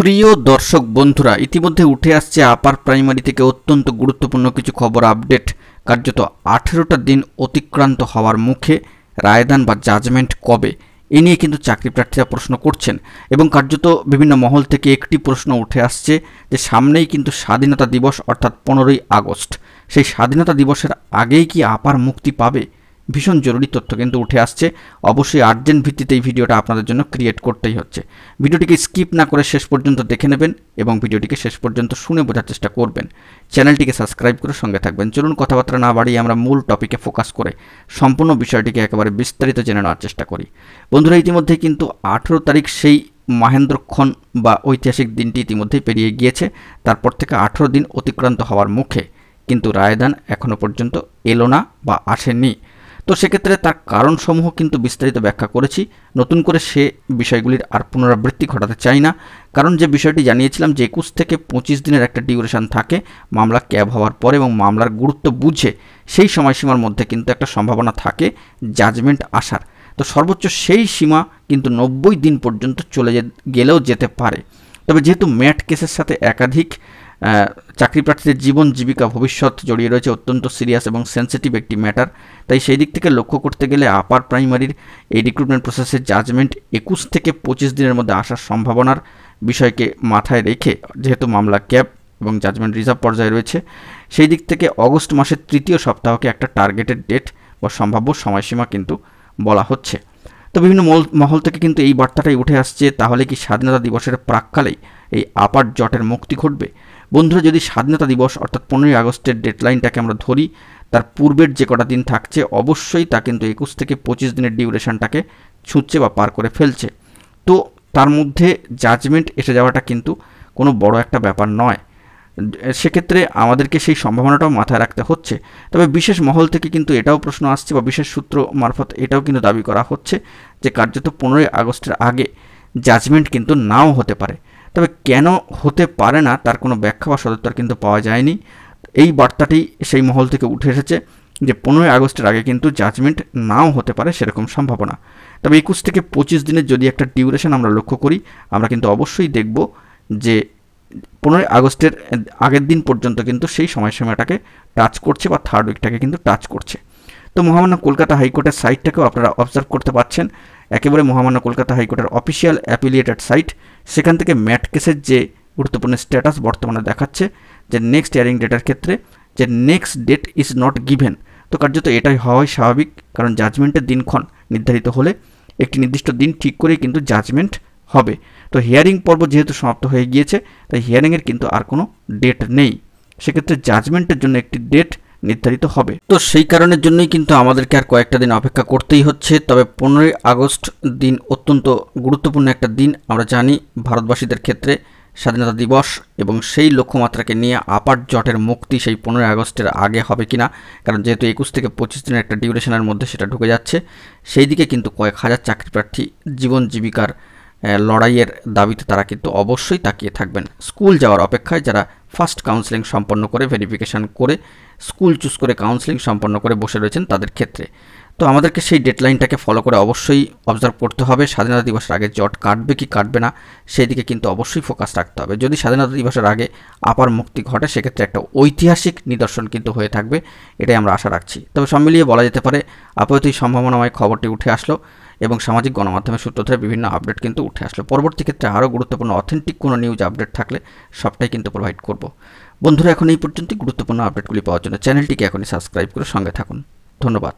প্রিয় দর্শক বন্ধুরা ইতিমধ্যে উঠে আসছে আপার প্রাইমারি থেকে অত্যন্ত গুরুত্বপূর্ণ কিছু খবর আপডেট কার্যত আঠেরোটা দিন অতিক্রান্ত হওয়ার মুখে রায়দান বা জাজমেন্ট কবে এ নিয়ে কিন্তু চাকরি প্রার্থীরা প্রশ্ন করছেন এবং কার্যত বিভিন্ন মহল থেকে একটি প্রশ্ন উঠে আসছে যে সামনেই কিন্তু স্বাধীনতা দিবস অর্থাৎ পনেরোই আগস্ট সেই স্বাধীনতা দিবসের আগেই কি আপার মুক্তি পাবে ভীষণ জরুরি তথ্য কিন্তু উঠে আসছে অবশ্যই আর্জেন্ট ভিত্তিতে এই ভিডিওটা আপনাদের জন্য ক্রিয়েট করতেই হচ্ছে ভিডিওটিকে স্কিপ না করে শেষ পর্যন্ত দেখে নেবেন এবং ভিডিওটিকে শেষ পর্যন্ত শুনে বোঝার চেষ্টা করবেন চ্যানেলটিকে সাবস্ক্রাইব করে সঙ্গে থাকবেন চলুন কথাবার্তা না বাড়িয়ে আমরা মূল টপিকে ফোকাস করে সম্পূর্ণ বিষয়টিকে একেবারে বিস্তারিত জেনে নেওয়ার চেষ্টা করি বন্ধুরা ইতিমধ্যে কিন্তু আঠেরো তারিখ সেই মহেন্দ্রক্ষণ বা ঐতিহাসিক দিনটি ইতিমধ্যেই পেরিয়ে গিয়েছে তারপর থেকে আঠেরো দিন অতিক্রান্ত হওয়ার মুখে কিন্তু রায়দান এখনও পর্যন্ত এলো না বা আসেনি তো সেক্ষেত্রে তার কারণসমূহ কিন্তু বিস্তারিত ব্যাখ্যা করেছি নতুন করে সে বিষয়গুলির আর পুনরাবৃত্তি ঘটাতে চাই না কারণ যে বিষয়টি জানিয়েছিলাম যে একুশ থেকে পঁচিশ দিনের একটা ডিউরেশন থাকে মামলা ক্যাব হওয়ার পরে এবং মামলার গুরুত্ব বুঝে সেই সময়সীমার মধ্যে কিন্তু একটা সম্ভাবনা থাকে জাজমেন্ট আসার তো সর্বোচ্চ সেই সীমা কিন্তু নব্বই দিন পর্যন্ত চলে গেলেও যেতে পারে তবে যেহেতু ম্যাট কেসের সাথে একাধিক চাকরি প্রার্থীদের জীবন জীবিকা ভবিষ্যৎ জড়িয়ে রয়েছে অত্যন্ত সিরিয়াস এবং সেন্সিটিভ একটি ম্যাটার তাই সেই দিক থেকে লক্ষ্য করতে গেলে আপার প্রাইমারির এই রিক্রুটমেন্ট প্রসেসের জাজমেন্ট একুশ থেকে পঁচিশ দিনের মধ্যে আসার সম্ভাবনার বিষয়কে মাথায় রেখে যেহেতু মামলা ক্যাব এবং জাজমেন্ট রিজার্ভ পর্যায়ে রয়েছে সেই দিক থেকে অগস্ট মাসের তৃতীয় সপ্তাহকে একটা টার্গেটেড ডেট বা সম্ভাব্য সময়সীমা কিন্তু বলা হচ্ছে তো বিভিন্ন মহল থেকে কিন্তু এই বার্তাটাই উঠে আসছে তাহলে কি স্বাধীনতা দিবসের প্রাককালেই এই আপার জটের মুক্তি ঘটবে বন্ধুরা যদি স্বাধীনতা দিবস অর্থাৎ পনেরোই আগস্টের ডেডলাইনটাকে আমরা ধরি তার পূর্বের যে কটা দিন থাকছে অবশ্যই তা কিন্তু একুশ থেকে পঁচিশ দিনের ডিউরেশনটাকে ছুঁচ্ছে বা পার করে ফেলছে তো তার মধ্যে জাজমেন্ট এসে যাওয়াটা কিন্তু কোনো বড় একটা ব্যাপার নয় সেক্ষেত্রে আমাদেরকে সেই সম্ভাবনাটাও মাথায় রাখতে হচ্ছে তবে বিশেষ মহল থেকে কিন্তু এটাও প্রশ্ন আসছে বা বিশেষ সূত্র মারফত এটাও কিন্তু দাবি করা হচ্ছে যে কার্যত পনেরোই আগস্টের আগে জাজমেন্ট কিন্তু নাও হতে পারে তবে কেন হতে পারে না তার কোনো ব্যাখ্যা বা সদুত্তর কিন্তু পাওয়া যায়নি এই বার্তাটি সেই মহল থেকে উঠে এসেছে যে পনেরোই আগস্টের আগে কিন্তু জাজমেন্ট নাও হতে পারে সেরকম সম্ভাবনা তবে একুশ থেকে পঁচিশ দিনের যদি একটা ডিউরেশন আমরা লক্ষ্য করি আমরা কিন্তু অবশ্যই দেখব যে পনেরোই আগস্টের আগের দিন পর্যন্ত কিন্তু সেই সময়সীমাটাকে টাচ করছে বা থার্ড উইকটাকে কিন্তু টাচ করছে তো মহামান্য কলকাতা হাইকোর্টের সাইটটাকেও আপনারা অবজার্ভ করতে পাচ্ছেন একেবারে মহামান্য কলকাতা হাইকোর্টের অফিসিয়াল অ্যাপিলিয়েটেড সাইট সেখান থেকে ম্যাট কেসের যে গুরুত্বপূর্ণ স্ট্যাটাস বর্তমানে দেখাচ্ছে যে নেক্সট হিয়ারিং ডেটের ক্ষেত্রে যে next date is not given তো কার্যত এটাই হওয়াই স্বাভাবিক কারণ জাজমেন্টের দিনক্ষণ নির্ধারিত হলে একটি নির্দিষ্ট দিন ঠিক করেই কিন্তু জাজমেন্ট হবে তো হিয়ারিং পর্ব যেহেতু সমাপ্ত হয়ে গিয়েছে তাই হিয়ারিংয়ের কিন্তু আর কোনো ডেট নেই সেক্ষেত্রে জাজমেন্টের জন্য একটি ডেট নির্ধারিত হবে তো সেই কারণের জন্যই কিন্তু আমাদেরকে আর কয়েকটা দিন অপেক্ষা করতেই হচ্ছে তবে পনেরোই আগস্ট দিন অত্যন্ত গুরুত্বপূর্ণ একটা দিন আমরা জানি ভারতবাসীদের ক্ষেত্রে স্বাধীনতা দিবস এবং সেই লক্ষ্যমাত্রাকে নিয়ে আপার জটের মুক্তি সেই পনেরোই আগস্টের আগে হবে কি না কারণ যেহেতু একুশ থেকে পঁচিশ দিনের একটা ডিউরেশনের মধ্যে সেটা ঢুকে যাচ্ছে সেই দিকে কিন্তু কয়েক হাজার চাকরি প্রার্থী জীবন জীবিকার লড়াইয়ের দাবিতে তারা কিন্তু অবশ্যই তাকিয়ে থাকবেন স্কুল যাওয়ার অপেক্ষায় যারা ফার্স্ট কাউন্সেলিং সম্পন্ন করে ভেরিফিকেশান করে স্কুল চুজ করে কাউন্সেলিং সম্পন্ন করে বসে রয়েছেন তাদের ক্ষেত্রে তো আমাদেরকে সেই ডেডলাইনটাকে ফলো করে অবশ্যই অবজার্ভ করতে হবে স্বাধীনতা দিবসের আগে জট কাটবে কি কাটবে না সেই দিকে কিন্তু অবশ্যই ফোকাস রাখতে হবে যদি স্বাধীনতা দিবসের আগে আপার মুক্তি ঘটে সেক্ষেত্রে একটা ঐতিহাসিক নিদর্শন কিন্তু হয়ে থাকবে এটাই আমরা আশা রাখছি তবে সব মিলিয়ে বলা যেতে পারে আপাতত এই সম্ভাবনাময় খবরটি উঠে আসলো এবং সামাজিক গণমাধ্যমের সূত্র ধরে বিভিন্ন আপডেট কিন্তু উঠে আসলো পরবর্তী ক্ষেত্রে আরও গুরুত্বপূর্ণ অথেন্টিক কোনো নিউজ আপডেট থাকলে সবটাই কিন্তু প্রোভাইড করব করব বন্ধুরা এখন এই পর্যন্ত গুরুত্বপূর্ণ আপডেটগুলি পাওয়ার জন্য চ্যানেলটিকে এখনই সাবস্ক্রাইব করে সঙ্গে থাকুন ধন্যবাদ